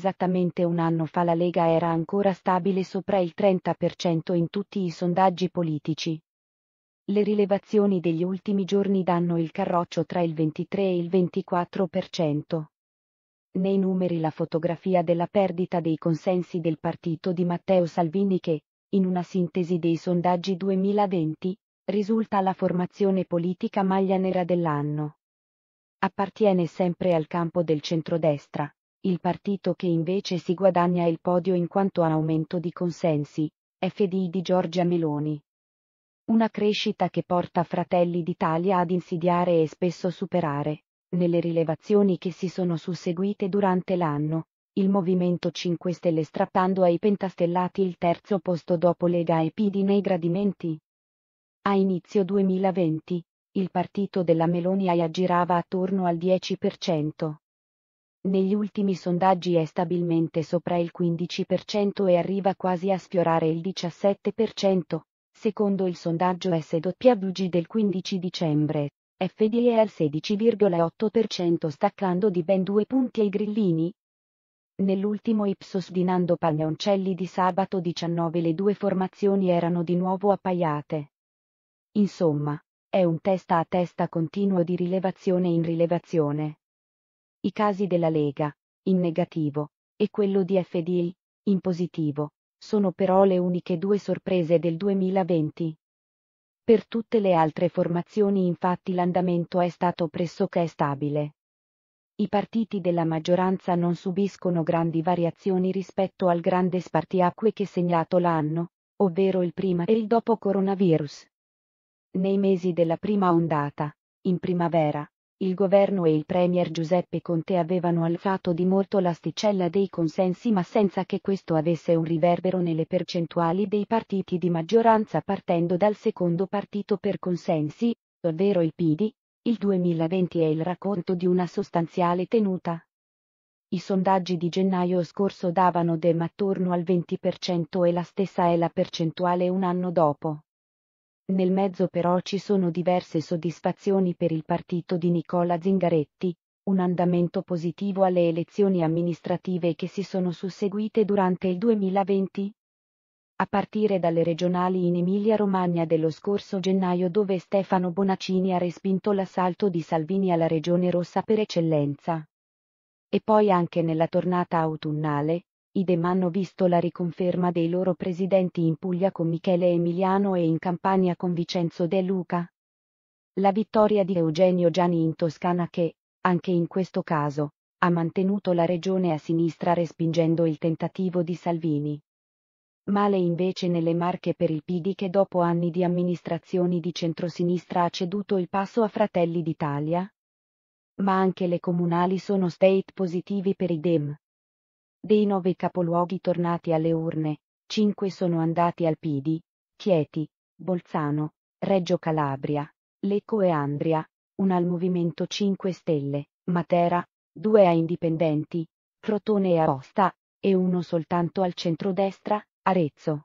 esattamente un anno fa la Lega era ancora stabile sopra il 30% in tutti i sondaggi politici. Le rilevazioni degli ultimi giorni danno il carroccio tra il 23 e il 24%. Nei numeri la fotografia della perdita dei consensi del partito di Matteo Salvini che, in una sintesi dei sondaggi 2020, risulta la formazione politica maglia nera dell'anno. Appartiene sempre al campo del centrodestra, il partito che invece si guadagna il podio in quanto a aumento di consensi, FDI di Giorgia Meloni. Una crescita che porta Fratelli d'Italia ad insidiare e spesso superare, nelle rilevazioni che si sono susseguite durante l'anno, il Movimento 5 Stelle strappando ai pentastellati il terzo posto dopo Lega e PD nei gradimenti. A inizio 2020, il partito della Meloni aggirava attorno al 10%. Negli ultimi sondaggi è stabilmente sopra il 15% e arriva quasi a sfiorare il 17%, secondo il sondaggio SWG del 15 dicembre. è al 16,8% staccando di ben due punti ai grillini. Nell'ultimo Ipsos di Nando Pagnoncelli di sabato 19 le due formazioni erano di nuovo appaiate. Insomma, è un testa a testa continuo di rilevazione in rilevazione i casi della Lega, in negativo, e quello di FDI, in positivo, sono però le uniche due sorprese del 2020. Per tutte le altre formazioni infatti l'andamento è stato pressoché stabile. I partiti della maggioranza non subiscono grandi variazioni rispetto al grande spartiacque che segnato l'anno, ovvero il prima e il dopo coronavirus. Nei mesi della prima ondata, in primavera, il governo e il premier Giuseppe Conte avevano alzato di molto l'asticella dei consensi ma senza che questo avesse un riverbero nelle percentuali dei partiti di maggioranza partendo dal secondo partito per consensi, ovvero il PD, il 2020 è il racconto di una sostanziale tenuta. I sondaggi di gennaio scorso davano Dem attorno al 20% e la stessa è la percentuale un anno dopo. Nel mezzo però ci sono diverse soddisfazioni per il partito di Nicola Zingaretti, un andamento positivo alle elezioni amministrative che si sono susseguite durante il 2020? A partire dalle regionali in Emilia-Romagna dello scorso gennaio dove Stefano Bonaccini ha respinto l'assalto di Salvini alla regione rossa per eccellenza. E poi anche nella tornata autunnale, i Dem hanno visto la riconferma dei loro presidenti in Puglia con Michele Emiliano e in Campania con Vincenzo De Luca. La vittoria di Eugenio Gianni in Toscana che, anche in questo caso, ha mantenuto la regione a sinistra respingendo il tentativo di Salvini. Male invece nelle marche per il PD che dopo anni di amministrazioni di centrosinistra ha ceduto il passo a Fratelli d'Italia. Ma anche le comunali sono state positivi per i Dem dei nove capoluoghi tornati alle urne, cinque sono andati al Pidi, Chieti, Bolzano, Reggio Calabria, Lecco e Andria, una al Movimento 5 Stelle, Matera, due a Indipendenti, Crotone e Aosta, e uno soltanto al centrodestra, Arezzo.